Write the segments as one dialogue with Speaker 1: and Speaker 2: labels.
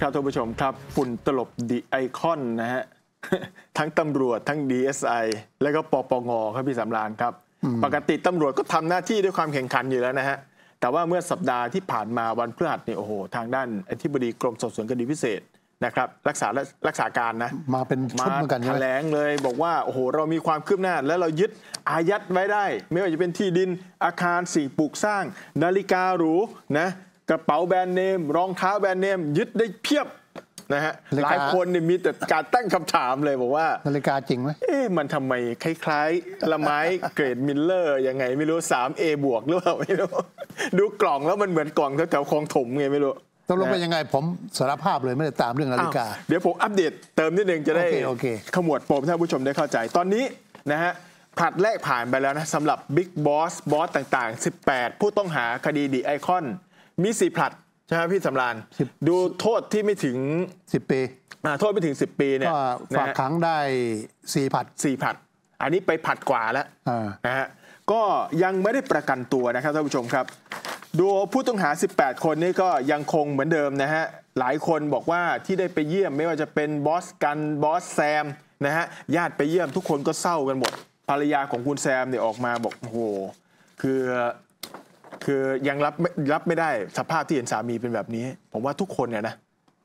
Speaker 1: ครับท่านผู้ชมครับ ฝุ่นตลบดีไอคอนนะฮะ ทั้งตำรวจทั้ง DSI และก็ปปงครับพี่สำรานครับ ปกติตำรวจก็ทำหน้าที่ด้วยความแข่งขันอยู่แล้วนะฮะ แต่ว่าเมื่อสัปดาห์ที่ผ่านมาวันพฤหัสเนี่ยโอ้โห ทางด้าน อธิบดีกรมสอบสวนคดีพิเศษนะครับรักษาและรักษาการนะ มาเป็นชุดเหมือนกันแถลงเลย บอกว่าโอ้โห เรามีความคืบหน้าและเรายึดอายัดไว้ได้ ไม่ว่าจะเป็นที่ดินอาคารสิ่งปลูกสร้าง นาฬิกาหรูนะกระเป๋าแบรนด์เนมรองเท้าแบรนด์เนมยึดได้เพียบ นะฮะ หลายคนเนี่ยมีแต่การตั้งคำถามเลยบอกว่า
Speaker 2: นาฬิกาจริงไหม
Speaker 1: เอ๊ะมันทำไม คล้ายๆละไม้เกรดมิลเลอร์ ยังไงไม่รู้ 3A บวกหรือเปล่าไม่รู้ดูกล่องแล้วมันเหมือนกล่องแถวๆคลองถมไงไม่รู้
Speaker 2: ตกลงเป็นยังไง ผมสารภาพเลยไม่ได้ตามเรื่องนาฬิกา
Speaker 1: เดี๋ยวผมอัปเดตเติมนิดนึงจะได้ขมวดปมท่านผู้ชมได้เข้าใจตอนนี้นะฮะผัดแรกผ่านไปแล้วนะสำหรับบิ๊กบอสบอสต่างๆ 18 ผู้ต้องหาคดีดีไอคอนมีสี่ผลัด ใช่ไหมพี่สำรานดูโทษที่ไม่ถึงสิบปี โทษไม่ถึงสิบปีเนี่ยฝากขังได้สี่ผัดสี่ผลัด อันนี้ไปผลัดกว่าแล้วนะฮะก็ยังไม่ได้ประกันตัวนะครับ ท่านผู้ชมครับ ดูผู้ต้องหา 18 คนนี่ก็ยังคงเหมือนเดิมนะฮะหลายคนบอกว่าที่ได้ไปเยี่ยมไม่ว่าจะเป็นบอสกันบอสแซมนะฮะญาติไปเยี่ยมทุกคนก็เศร้ากันหมดภรรยาของคุณแซมเนี่ยออกมาบอกโอ้โหคือคือยังรับรับไม่ได้สภาพที่เห็นสามีเป็นแบบนี้ ผมว่าทุกคนเนี่ยนะ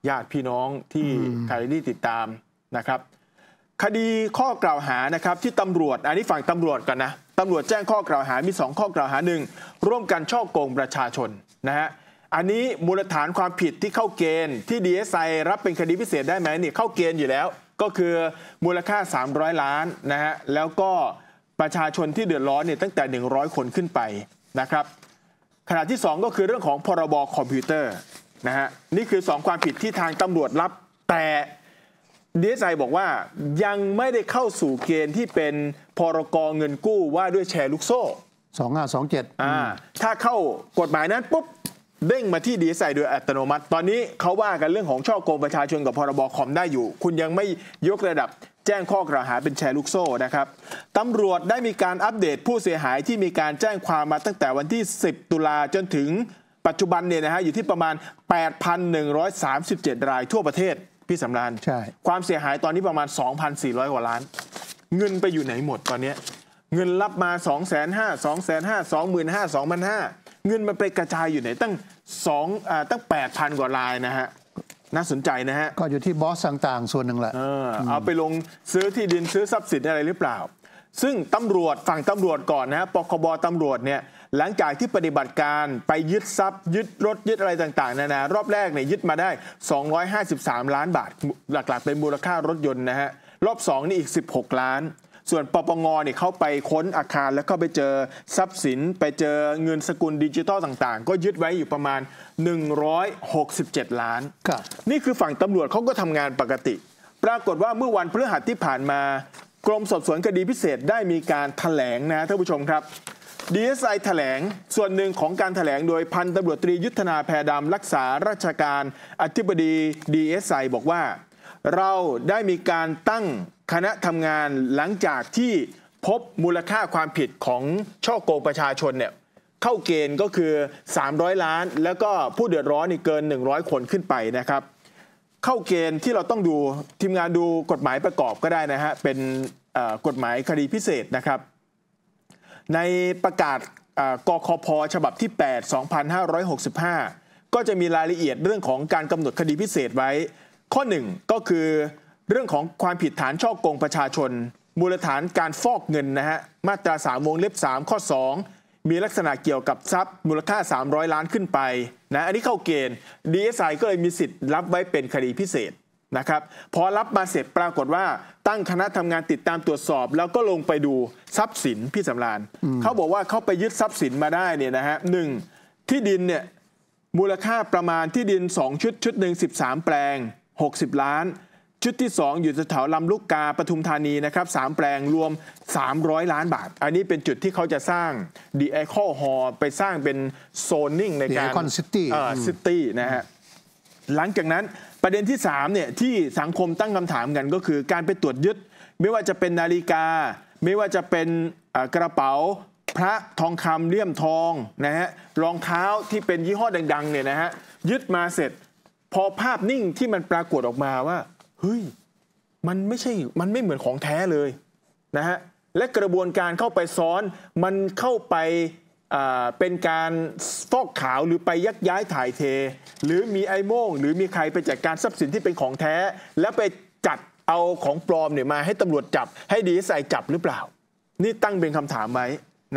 Speaker 1: ญาติพี่น้องที่ใครที่ติดตามนะครับ คดีข้อกล่าวหานะครับที่ตำรวจอันนี้ฝั่งตำรวจกันนะตำรวจแจ้งข้อกล่าวหามี 2 ข้อกล่าวหาหนึ่งร่วมกันช่อโกงประชาชนนะฮะอันนี้มูลฐานความผิดที่เข้าเกณฑ์ที่ดีเอสไอรับเป็นคดีพิเศษได้ไหมนี่เข้าเกณฑ์อยู่แล้ว ก็คือมูลค่า 300 ล้านนะฮะแล้วก็ประชาชนที่เดือดร้อนเนี่ยตั้งแต่ 100 คนขึ้นไปนะครับขณะที่ 2 ก็คือเรื่องของ พรบอคอมพิวเตอร์ นะฮะ นี่คือ 2 ความผิดที่ทางตำรวจรับ แต่ดีเอสไอบอกว่ายังไม่ได้เข้าสู่เกณฑ์ที่เป็น พรกรเงินกู้ว่าด้วยแชร์ลูกโซ่สองห้าสองเจ็ด่าถ้าเข้ากฎหมายนั้น ปุ๊บเด้งมาที่ดีเอสไอโดยอัตโนมัติ ตอนนี้เขาว่ากันเรื่องของช่อโกงประชาชนกับพรบคอมได้อยู่ คุณยังไม่ยกระดับแจ้งข้อกล่าวหาเป็นแชร์ลูกโซ่นะครับตำรวจได้มีการอัปเดตผู้เสียหายที่มีการแจ้งความมาตั้งแต่วันที่ 10 ตุลาจนถึงปัจจุบันเนี่ยนะฮะอยู่ที่ประมาณ 8,137 รายทั่วประเทศ พี่สำรานใช่ความเสียหายตอนนี้ประมาณ 2,400 กว่าล้าน เงินไปอยู่ไหนหมดตอนนี้เงินรับมา 2 5 0 0 0 0 2 5 0 0 0 25,000 2,500เงินมันไปกระจายอยู่ไหนตั้ง2ตั้ง8,000 กว่ารายนะฮะน่าสนใจนะฮะ ก็อยู่ที่บอสต่างๆส่วนหนึ่งแหละเออเอาไปลงซื้อที่ดินซื้อทรัพย์สินอะไรหรือเปล่า ซึ่งตำรวจ ฝั่งตำรวจก่อนนะฮะปคบตำรวจเนี่ย หลังจากที่ปฏิบัติการไปยึดทรัพย์ ยึดรถยึดอะไรต่างๆนานารอบแรกเนี่ยยึดมาได้ 253 ล้านบาทหลักๆ เป็นมูลค่ารถยนต์นะฮะ รอบ2นี่อีก 16 ล้านส่วนปปงเนี่ยเข้าไปค้นอาคาร แล้วก็ไปเจอทรัพย์สิน ไปเจอเงินสกุลดิจิตอลต่าง ๆ ก็ยึดไว้อยู่ประมาณ 167 ล้าน นี่คือฝั่งตำรวจเขาก็ทำงานปกติ ปรากฏว่าเมื่อวันพฤหัสที่ผ่านมา กรมสอบสวนคดีพิเศษได้มีการถแถลงนะท่านผู้ชมครับดีเอสไอแถลง ส่วนหนึ่งของการถแถลงโดยพันตำรวจตรียุทธนาแพรดำรักษาราชการอธิบดีดีเอสไอบอกว่าเราได้มีการตั้งคณะทำงานหลังจากที่พบมูลค่าความผิดของช่อโกงประชาชนเนี่ยเข้าเกณฑ์ก็คือ 300 ล้านแล้วก็ผู้เดือดร้อนนี่เกิน 100 คนขึ้นไปนะครับ เข้าเกณฑ์ที่เราต้องดูทีมงานดูกฎหมายประกอบก็ได้นะฮะเป็นกฎหมายคดีพิเศษนะครับ ในประกาศกคพฉบับที่ 8 2565 ก็จะมีรายละเอียดเรื่องของการกำหนดคดีพิเศษไว้ข้อ1ก็คือเรื่องของความผิดฐานช่อกงประชาชน มูลฐานการฟอกเงินนะฮะ มาตราสามวงเล็บ 3 ข้อ 2 มีลักษณะเกี่ยวกับทรัพย์มูลค่า 300 ล้านขึ้นไปนะอันนี้เข้าเกณฑ์ DSI ก็เลยมีสิทธิ์รับไว้เป็นคดีพิเศษ นะครับ พอรับมาเสร็จปรากฏว่าตั้งคณะทำงานติดตามตรวจสอบ แล้วก็ลงไปดูทรัพย์สินพี่สำรานเขาบอกว่าเขาไปยึดทรัพย์สินมาได้เนี่ยนะฮะหนึ่งที่ดินเนี่ยมูลค่าประมาณที่ดิน2ชุดชุดหนึ่งสิแปลง60 ล้านชุดที่ 2 อยู่แถวลำลูกกาปทุมธานีนะครับสแปลงรวม 300 ล้านบาท อันนี้เป็นจุดที่เขาจะสร้างดีไอคอฮอไปสร้างเป็นโซนนิ่งในการคอนซิตี้ซิตี้นะฮะหลังจากนั้นประเด็นที่3เนี่ยที่สังคมตั้งคำถามกันก็คือการไปตรวจยึดไม่ว่าจะเป็นนาฬิกาไม่ว่าจะเป็นกระเป๋าพระทองคำเลี่ยมทองนะฮะรองเท้าที่เป็นยี่ห้อดังๆเนี่ยนะฮะยึดมาเสร็จพอภาพนิ่งที่มันปรากฏออกมาว่าเฮ้ยมันไม่ใช่มันไม่เหมือนของแท้เลยนะฮะและกระบวนการเข้าไปซ้อนมันเข้าไปเป็นการฟอกขาวหรือไปยักย้ายถ่ายเทหรือมีไอ้โม่งหรือมีใครไปจัดการทรัพย์สินที่เป็นของแท้ แล้วไปจัดเอาของปลอมเนี่ยมาให้ตำรวจจับให้ดีใส่จับหรือเปล่า นี่ตั้งเป็นคำถามไหม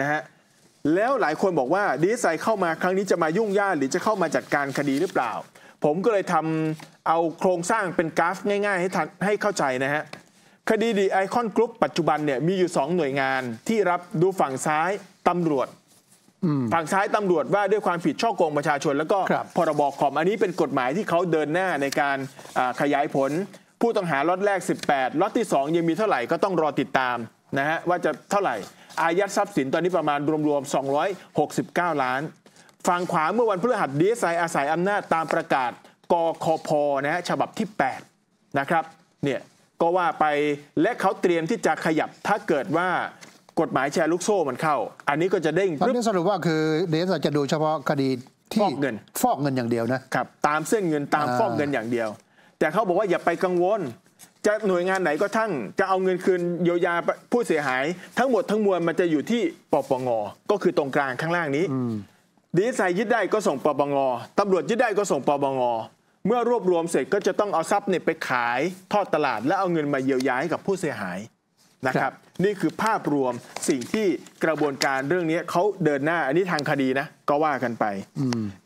Speaker 1: นะฮะแล้วหลายคนบอกว่าดีไซเข้ามาครั้งนี้จะมายุ่งยากหรือจะเข้ามาจัดการคดีหรือเปล่าผมก็เลยทำเอาโครงสร้างเป็นกราฟง่ายๆให้ทันให้เข้าใจนะฮะคดีดีไอคอนกรุ๊ปปัจจุบันเนี่ยมีอยู่ 2 หน่วยงานที่รับดูฝั่งซ้ายตำรวจ ฝั่งซ้ายตำรวจว่าด้วยความผิดช่อโกงประชาชนแล้วก็พรบคอมอันนี้เป็นกฎหมายที่เขาเดินหน้าในการขยายผล ผู้ต้องหาล็อตแรก 18ล็อตที่ 2 ยังมีเท่าไหร่ก็ต้องรอติดตามนะฮะว่าจะเท่าไหร่อายัดทรัพย์สินตอนนี้ประมาณรวมๆ269 ล้านฝั่งขวาเมื่อวันพฤหัสดีไซอาศัยอำนาจตามประกาศกคพนะฮะฉบับที่ 8 นะครับเนี่ยก็ว่าไปและเขาเตรียมที่จะขยับถ้าเกิดว่ากฎหมายแชร์ลูกโซ่มันเข้า อันนี้ก็จะเด้งตอนนี้
Speaker 2: สรุปว่าคือเดสจะ
Speaker 1: ดูเฉพาะคดีที่ฟอกเงิน ฟอกเงินอย่างเดียวนะ ครับ ตามเส้นเงินตามฟอกเงินอย่างเดียว แต่เขาบอกว่าอย่าไปกังวล จะหน่วยงานไหนก็ทั้งจะเอาเงินคืนเยียวยาผู้เสียหายทั้งหมดทั้งมวลมันจะอยู่ที่ปปงก็คือตรงกลางข้างล่างนี้ดีไซน์ยึดได้ก็ส่งปปงตำรวจยึดได้ก็ส่งปปงเมื่อรวบรวมเสร็จก็จะต้องเอาทรัพย์เนี่ยไปขาย ทอดตลาดและเอาเงินมาเยียวยาให้กับผู้เสียหายนะครับ นี่คือภาพรวมสิ่งที่กระบวนการเรื่องนี้เขาเดินหน้าอันนี้ทางคดีนะ ก็ว่ากันไป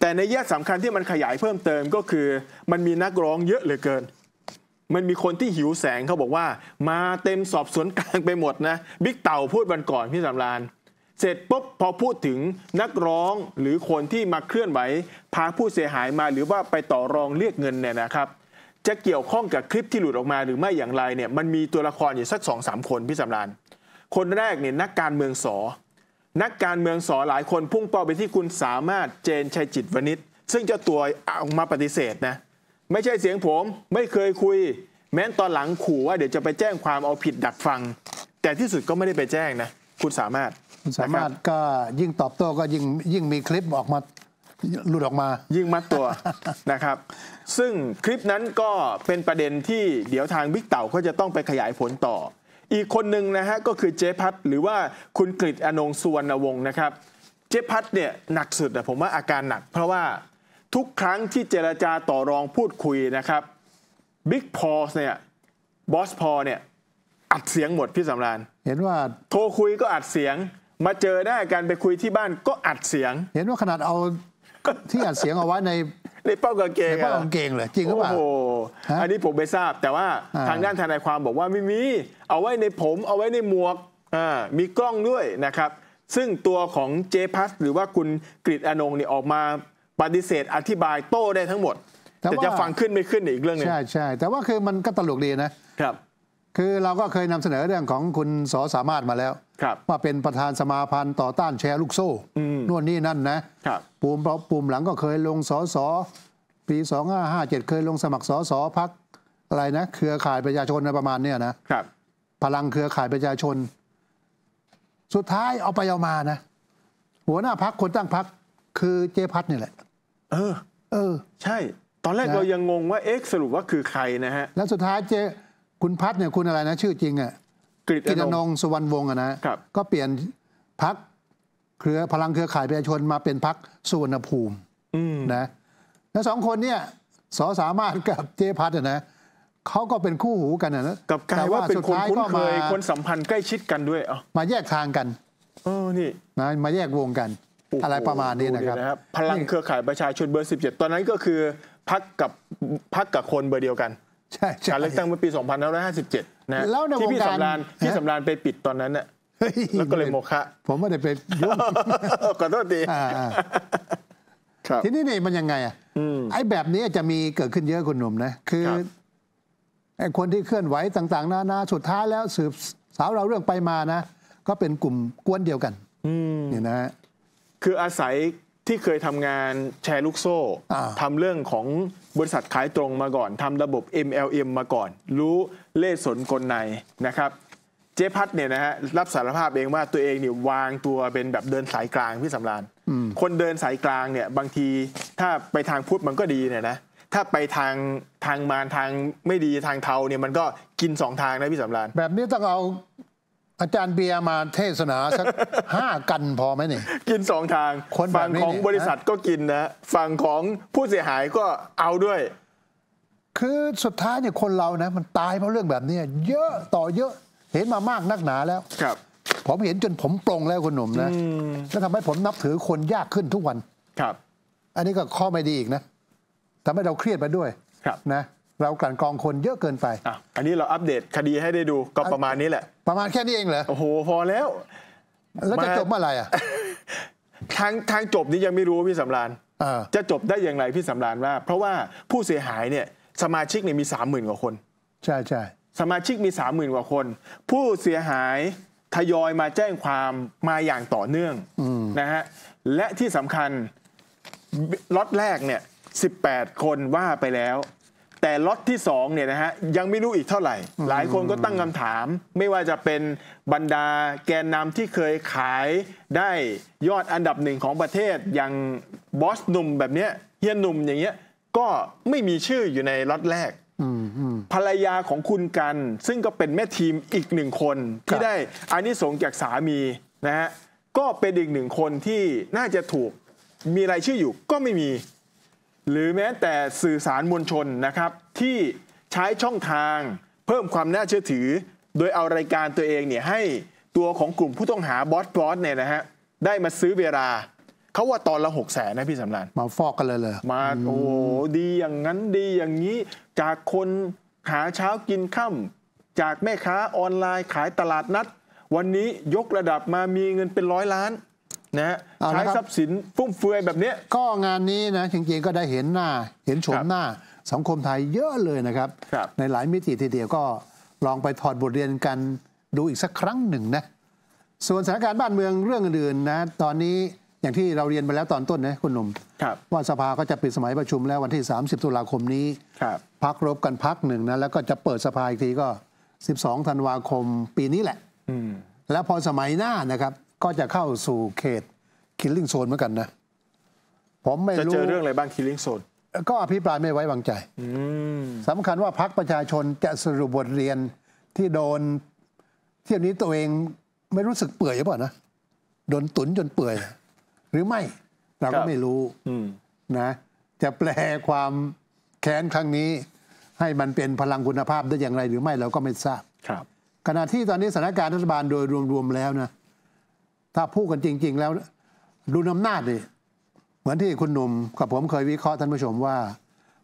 Speaker 1: แต่ในแย่สำคัญที่มันขยายเพิ่มเติมก็คือ มันมีนักร้องเยอะเหลือเกิน มันมีคนที่หิวแสงเขาบอกว่า มาเต็มสอบสวนกลางไปหมดนะ บิ๊กเต่าพูดวันก่อนพี่สำรานเสร็จปุ๊บพอพูดถึงนักร้องหรือคนที่มาเคลื่อนไหว พาผู้เสียหายมาหรือว่าไปต่อรองเรียกเงินเนี่ยนะครับ จะเกี่ยวข้องกับคลิปที่หลุดออกมาหรือไม่อย่างไรเนี่ยมันมีตัวละคร อยู่สักสองสามคน พี่สำรานคนแรกเนี่ยนักการเมืองสอ นักการเมืองสอหลายคนพุ่งเป้าไปที่คุณสามารถเจนชัยจิตวณิชซึ่งเจ้าตัวออกมาปฏิเสธนะไม่ใช่เสียงผมไม่เคยคุย แม้นตอนหลังขู่ว่าเดี๋ยวจะไปแจ้งความเอาผิดดักฟัง แต่ที่สุดก็ไม่ได้ไปแจ้งนะคุณสามารถ
Speaker 2: สามารถก็ยิ่งตอบโต้ก็ยิ่งยิ่งมีคลิปออกมาหลุดออกมายิ่งมัด
Speaker 1: ตัวนะครับ ซึ่งคลิปนั้นก็เป็นประเด็นที่เดี๋ยวทางบิ๊กเต่าก็จะต้องไปขยายผลต่อ อีกคนหนึ่งนะฮะก็คือเจ๊พัด หรือว่าคุณกฤิอนงสุวรรณวงศ์นะครับเจ๊พัดเนี่ยหนักสุดนะผมว่าอาการหนักเพราะว่าทุกครั้งที่เจรจาต่อรองพูดคุยนะครับ บิ๊กพอสเนี่ยบอสพอเนี่ยอัดเสียงหมดพี่สำรานเห็นว่าโทรคุยก็อัดเสียงมาเจอหน้ากันไปคุยที่บ้านก็อัดเสียง เห็นว่า
Speaker 2: ขนาดเอาที่อัดเสียงเอาไว้ใน
Speaker 1: ในเป้ากางเกงในเป้ากางเกงเลยจริงหรือเปล่าออันนี้ผมไม่ทราบแต่ว่าทางด้านทนายความบอกว่าไม่มีเอาไว้ในผมเอาไว้ในหมวกมีกล้องด้วยนะครับ ซึ่งตัวของเจพัสหรือว่าคุณกริตอนงเนี่ยออกมาปฏิเสธ อธิบายโต้ได้ทั้งหมดแต่จะฟังขึ้นไม่ขึ้นอีกเรื่องนึงใช่
Speaker 2: ใช่แต่ว่าคือมันก็ตลกดีนะ ครับ คือเราก็เคยนำเสนอเรื่องของคุณสสามารถมาแล้วมาเป็นประธานสมาพันธ์ต่อต้านแชร์ลูกโซ่นู่นนี่นั่นนะปุ่มปุ่มหลังก็เคยลงสอสอปีสองห้าห้าเจ็ดเคยลงสมัครสอสอพักอะไรนะเครือข่ายประชาชนประมาณเนี้ยนะครับ พลังเครือข่ายประชาชน สุดท้ายเอาไปเอามานะ หัวหน้าพักคนตั้งพักคือเจพัฒนี่แหละ เออ เออ
Speaker 1: ใช่ ตอนแรกเรายังงงว่า เอ๊ะสรุปว่าคือใครนะฮะ
Speaker 2: แล้วสุดท้ายเจคุณพัฒเนี่ยคุณอะไรนะ ชื่อจริงอะ่ะกฤตนงสุวรรณวงศ์นะครับก็เปลี่ยนพักเครือพลังเครือข่ายประชาชนมาเป็นพักสุวรรณภูมินะแล้วสองคนเนี่ยสอสามารถกับเจ พัฒน์นะเขาก็เป็นคู่หูกันนะกับกลายว่าเป็นคนคุ้นเคยคนส
Speaker 1: ัมพันธ์ใกล้ชิดกันด้วยอ่
Speaker 2: มาแยกทางกันเออนี่นะมาแยกวงกันอะไรประมาณนี้นะครับ
Speaker 1: พลังเครือข่ายประชาชนเบอร์ 17 ตอนนั้นก็คือพักกับพักกับคนเบอร์เดียวกันใช่การเลือกตั้งเมื่อปี 2557นะแล้วในวที่พี่สำราญพี่สำราญไปปิดตอนนั้นน่ะแล้วก็เลยโมฆะผมไม่ได้ไปยุ่งขอโทษที
Speaker 2: ทีนี้นี่มันยังไงอ่ะไอ้แบบนี้จะมีเกิดขึ้นเยอะคุณหนุ่มนะ คือไอ้คนที่เคลื่อนไหวต่างๆ นานาสุดท้ายแล้วสืบสาวเราเรื่องไปมานะ ก็เป็นกลุ่มกวนเดียวกันนี่นะ
Speaker 1: คืออาศัยที่เคยทำงานแชร์ลูกโซ่ทำเรื่องของบริษัทขายตรงมาก่อนทำระบบ MLM มาก่อน รู้เล่สนกลใน นะครับ เจ๊พัดเนี่ยนะฮะรับสารภาพเองว่าตัวเองเนี่ยวางตัวเป็นแบบเดินสายกลางพี่สำรานคนเดินสายกลางเนี่ยบางทีถ้าไปทางพุทธมันก็ดีเนี่ยนะถ้าไปทางทางมารทางไม่ดีทางเทาเนี่ยมันก็กินสองทางนะพี่สำรานแบบนี้ต้องเอาอาจารย์เบียร์มาเทศนาสักห้ากันพอไหมนี่ กินสองทางคนฝั่งของบริษัทก็กินนะฝั่งของผู้เสียหายก็เอาด้วย คือ
Speaker 2: สุดท้ายเนี่ยคนเรานะมันตายเพราะเรื่องแบบนี้เยอะต่อเยอะเห็นมามากนักหนาแล้ว ครับผมเห็นจนผมปรงแล้วคุณหนุ่มนะแล้วทำให้ผมนับถือคนยากขึ้นทุกวันครับ อันนี้ก็ข้อไม่ดีอีกนะทำให้เราเครียดไปด้วยนะเรากลั่นกองคนเยอะเกินไป
Speaker 1: อ่ะอันนี้เราอัปเดตคดีให้ได้ดูก็ประมาณนี้แหละ ประมาณแค่นี้เองเหรอ โอ้โห พอแล้ว แล้วจะจบเมื่อไหร่อ่ะ ทางทางจบนี้ยังไม่รู้พี่สำรานจะจบได้อย่างไรพี่สำรานว่า เพราะว่าผู้เสียหายเนี่ยสมาชิกเนี่ยมีสามหมื่นกว่าคน ใช่ใช่สมาชิกมีสามหมื่นกว่าคนผู้เสียหายทยอยมาแจ้งความมาอย่างต่อเนื่องนะฮะ และที่สำคัญล็อตแรกเนี่ยสิบแปดคนว่าไปแล้วแต่ล็อตที่2เนี่ยนะฮะยังไม่รู้อีกเท่าไหร่ หลายคนก็ตั้งคำถาม ไม่ว่าจะเป็นบรรดาแกนนำที่เคยขายได้ยอดอันดับหนึ่งของประเทศอย่างบอสหนุ่มแบบเนี้ยเฮียหนุ่มอย่างเงี้ยก็ไม่มีชื่ออยู่ในล็อตแรก ภรรยาของคุณกัน ซึ่งก็เป็นแม่ทีมอีกหนึ่งคน ที่ได้อานิสงส์จากสามีนะฮะก็เป็นอีกหนึ่งคนที่น่าจะถูกมีรายชื่ออยู่ก็ไม่มีหรือแม้แต่สื่อสารมวลชนนะครับ ที่ใช้ช่องทางเพิ่มความน่าเชื่อถือโดยเอารายการตัวเองเนี่ยให้ตัวของกลุ่มผู้ต้องหาบอสบอสเนี่ยนะฮะได้มาซื้อเวลา เขาว่าตอนละหกแสนนะพี่สำรานมาฟอกกันเลยเลยมาโอ้ดีอย่างนั้น ดีอย่างนี้จากคนหาเช้ากินค่าจากแม่ค้าออนไลน์ขายตลาดนัด วันนี้ยกระดับมามีเงินเป็นร้อยล้านนะฮะใช้ทรัพย์สินฟุ่มเฟือย
Speaker 2: แบบนี้ก็งานนี้นะ จริงๆ ก็ได้เห็นหน้า เห็นโฉมหน้า สังคมไทยเยอะเลยนะครับรบในหลายมิติทีเดียวก็ลองไปถอดบทเรียนกันดูอีกสักครั้งหนึ่งนะ ส่วนสถานการณ์บ้านเมืองเรื่องอื่นๆนะ ตอนนี้อย่างที่เราเรียนไปแล้วตอนต้นนะ คุณหนุ่มว่าสภาก็จะปิดสมัยประชุมแล้ววันที่ 30 ตุลาคมนี้ครับพักรบกันพักหนึ่งนะแล้วก็จะเปิดสภาอีกทีก็ 12 ธันวาคมปีนี้แหละแล้วพอสมัยหน้านะครับก็จะเข้าสู่เขตคิลลิ่งโซนเหมือนกันนะ ผมไม่รู้ จะเจอเรื่องอะ
Speaker 1: ไรบ้างคิลลิ่งโซน
Speaker 2: ก็อภิปรายไม่ไว้วางใจสำคัญว่าพักประชาชนจะสรุปบทเรียนที่โดน เที่ยวนี้ตัวเองไม่รู้สึกเปื่อยหรือเปล่านะ โดนตุนจนเปื่อย หรือไม่เราก็ไม่รู้นะ จะแปลความแค้นครั้งนี้ ให้มันเป็นพลังคุณภาพได้อย่างไร หรือไม่เราก็ไม่ทราบครับ ขณะที่ตอนนี้สถานการณ์รัฐบาลโดยรวมๆแล้วนะถ้าพูดกันจริง ๆ แล้ว ดูอำนาจดิเหมือนที่คุณหนุ่มกับผมเคยวิเคราะห์ท่านผู้ชมว่า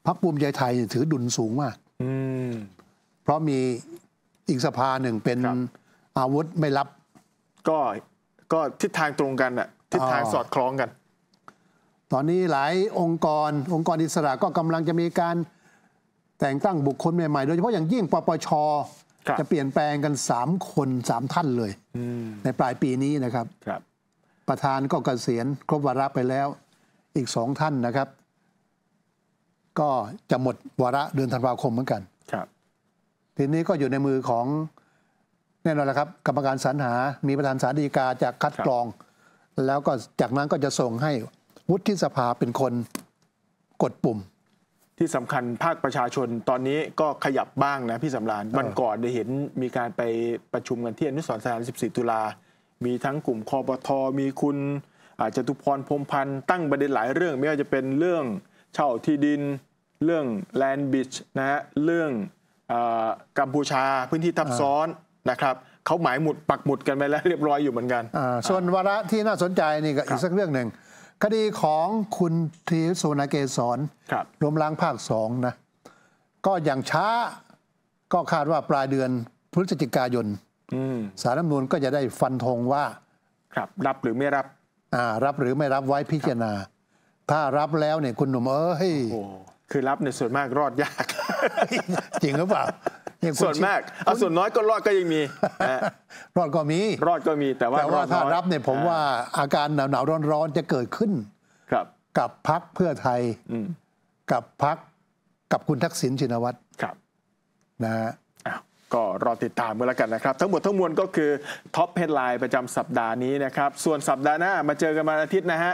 Speaker 2: พรรคภูมิใจไทยถือดุลสูงมากเพราะมีอีกสภาหนึ่งเป็นอาวุธไม่ร
Speaker 1: ับก็ก็ทิศทางตรงกันอะทิศทางสอดคล้องกัน
Speaker 2: ตอนนี้หลายองค์กรองค์กรอิสระก็กำลังจะมีการแต่งตั้งบุคคลใหม่ๆโดยเฉพาะอย่างยิ่งปปชจะเปลี่ยนแปลงกัน 3 คน3ท่านเลยในปลายปีนี้นะครับรบประธานก็เกษียณครบวาระไปแล้วอีกสองท่านนะครับ ก็จะหมดวาระเดือนธันวาคมเหมือนกันทีนี้ก็อยู่ในมือของ แน่นอนและครับกรรมการสรรหา มีประธานสารดีกาจากคัดกรอง แล้วก็จากนั้นก็จะส่งให้วุฒิสภาเป็นคนกดปุ่ม
Speaker 1: ที่สำคัญภาคประชาชนตอนนี้ก็ขยับบ้างนะพี่สำรานวันก่อนได้เห็นมีการไปประชุมกันที่อนุสรณ์สถาน 14 ตุลา มีทั้งกลุ่มคอปทอมีคุณอาจจะตุพรพรมพันธ์ ตั้งประเด็นหลายเรื่อง ไม่ว่าจะเป็นเรื่องเช่าที่ดินเรื่องแลนด์บิชนะฮะ เรื่องอกัมพูชาพื้นที่ทับซ้อนนะครับ เขาหมายหมุดปักหมุดกันไปแล้วเรียบร้อยอยู่เหมือนกัน
Speaker 2: ส่วนวาระที่น่าสนใจนี่ก็อีกสักเรื่องหนึ่งคดีของคุณทีสุนาเกศรรวมล้างภาคสองนะ ก็อย่างช้าก็คาดว่าปลายเดือนพฤศจิกายนสารรัฐมนูลก็จะได้ฟันธงว่ารับ รับหรือไม่รับรับหรือไม่รับไว้พิจารณา ถ้ารับแล้วเนี่ยคุณหนุ่มเอ้ยคือรับในส่วนมากรอดยาก
Speaker 1: จริงหรือเปล่านี่ยส่วนมากเอาส่วนน้อยก็รอดก็ยังมี รอดก็มีรอดก็มีแต่ว่าแต่ว่าถ้ารับเนี่ยผมว่า
Speaker 2: อาการหนาวๆร้อนๆจะเกิดขึ้น ครับ กับพักเพื่อไทย กับพักกับคุณทักษิณชินวัตร
Speaker 1: ครับนะฮะก็รอติดตามกันแล้วกันนะครับ ทั้งหมด ทั้งมวลก็คือท็อปเฮดไลน์ประจำสัปดาห์นี้นะครับส่วนสัปดาห์หน้ามาเจอกันวันอาทิตย์นะฮะ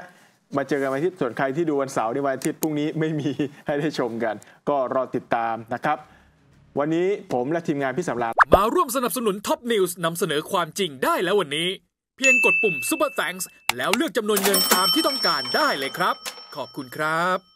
Speaker 1: มาเจอกันวันอาทิตย์ส่วนใครที่ดูวันเสาร์ในวันอาทิตย์พรุ่งนี้ไม่มีให้ได้ชมกัน ก็รอติดตามนะครับวันนี้ผมและทีมงานพี่สำราญมาร่วมสนับสนุนท็อปนิวส์นำเสนอความจริงได้แล้ววันนี้ เพียงกดปุ่มป u ปอร์แฟ n ส์แล้วเลือกจำนวนเงินตามที่ต้องการได้เลยครับ ขอบคุณครับ